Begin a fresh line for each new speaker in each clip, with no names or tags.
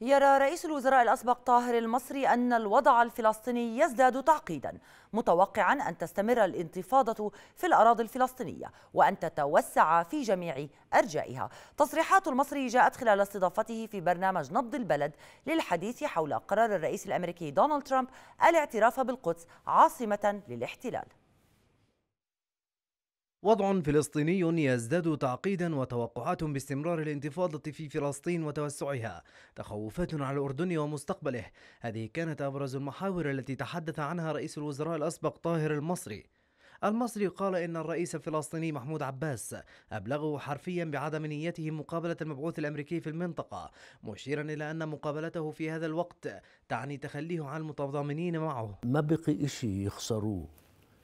يرى رئيس الوزراء الأسبق طاهر المصري أن الوضع الفلسطيني يزداد تعقيدا متوقعا أن تستمر الانتفاضة في الأراضي الفلسطينية وأن تتوسع في جميع أرجائها تصريحات المصري جاءت خلال استضافته في برنامج نبض البلد للحديث حول قرار الرئيس الأمريكي دونالد ترامب الاعتراف بالقدس عاصمة للاحتلال وضع فلسطيني يزداد تعقيدا وتوقعات باستمرار الانتفاضة في فلسطين وتوسعها تخوفات على الأردن ومستقبله هذه كانت أبرز المحاور التي تحدث عنها رئيس الوزراء الأسبق طاهر المصري المصري قال إن الرئيس الفلسطيني محمود عباس أبلغه حرفيا بعدم نيته مقابلة المبعوث الأمريكي في المنطقة مشيرا إلى أن مقابلته في هذا الوقت تعني تخليه عن المتضامنين معه
ما بقي إشي يخسروه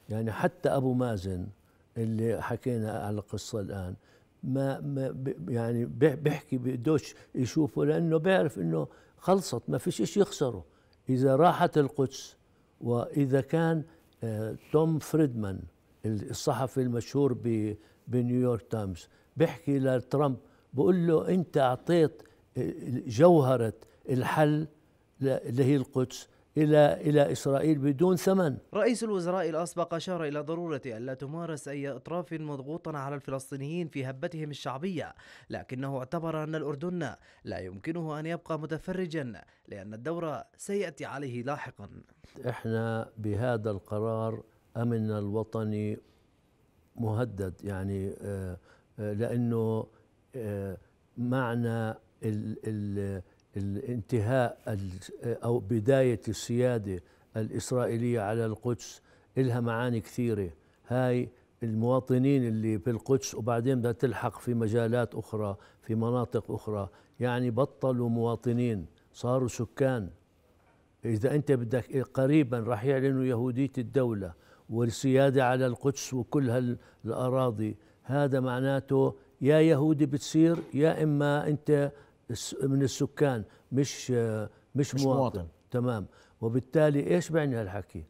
يعني حتى أبو مازن اللي حكينا على القصه الان ما, ما يعني بيحكي بدوش يشوفه لانه بيعرف انه خلصت ما فيش شيء يخسره اذا راحت القدس واذا كان آه، توم فريدمان الصحفي المشهور بنيويورك تايمز بيحكي لترامب بقول له انت اعطيت آه، جوهره الحل اللي هي القدس إلى إلى إسرائيل بدون ثمن.
رئيس الوزراء الأسبق أشار إلى ضرورة ألا تمارس أي إطراف مضغوطا على الفلسطينيين في هبتهم الشعبية، لكنه اعتبر أن الأردن لا يمكنه أن يبقى متفرجا لأن الدور سيأتي عليه لاحقا.
إحنا بهذا القرار أمننا الوطني مهدد يعني آه، آه، لأنه آه، معنى ال ال الانتهاء أو بداية السيادة الإسرائيلية على القدس إلها معاني كثيرة هاي المواطنين اللي في القدس وبعدين بدها تلحق في مجالات أخرى في مناطق أخرى يعني بطلوا مواطنين صاروا سكان إذا أنت بدك قريبا راح يعلنوا يهودية الدولة والسيادة على القدس وكل هالأراضي هذا معناته يا يهودي بتصير يا إما أنت من السكان مش مش, مش مواطن. مواطن تمام وبالتالي ايش بيعني هالحكي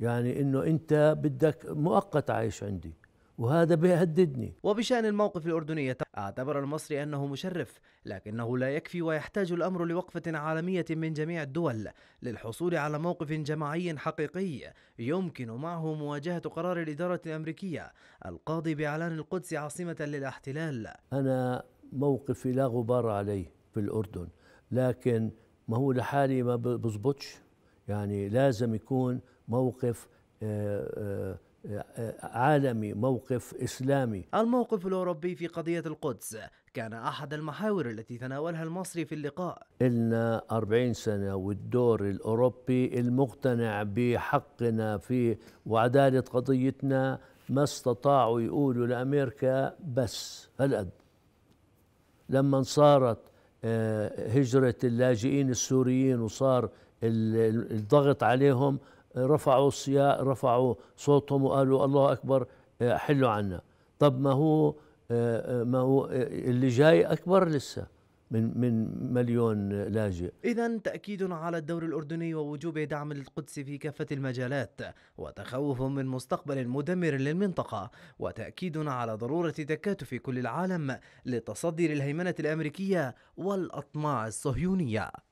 يعني انه انت بدك مؤقت عايش عندي
وهذا بيهددني وبشأن الموقف الأردني اعتبر المصري أنه مشرف لكنه لا يكفي ويحتاج الأمر لوقفة عالمية من جميع الدول للحصول على موقف جماعي حقيقي يمكن معه مواجهة قرار الإدارة الأمريكية القاضي بإعلان القدس عاصمة للاحتلال
أنا موقفي لا غبار عليه في الأردن لكن ما هو لحالي ما بزبطش يعني لازم يكون موقف آه، آه، آه، عالمي موقف إسلامي
الموقف الأوروبي في قضية القدس كان أحد المحاور التي تناولها المصري في اللقاء
إلنا 40 سنة والدور الأوروبي المقتنع بحقنا في وعدالة قضيتنا ما استطاعوا يقولوا لأمريكا بس هالقد لما صارت آه، هجرة اللاجئين السوريين وصار الضغط عليهم رفعوا الصياء رفعوا صوتهم وقالوا الله أكبر آه، حلوا عنا طب ما هو آه، ما هو اللي جاي أكبر لسه من من مليون لاجئ
إذا تأكيد على الدور الأردني ووجوب دعم القدس في كافة المجالات وتخوف من مستقبل مدمر للمنطقة وتأكيد على ضرورة تكاتف كل العالم للتصدي للهيمنة الأمريكية والأطماع الصهيونية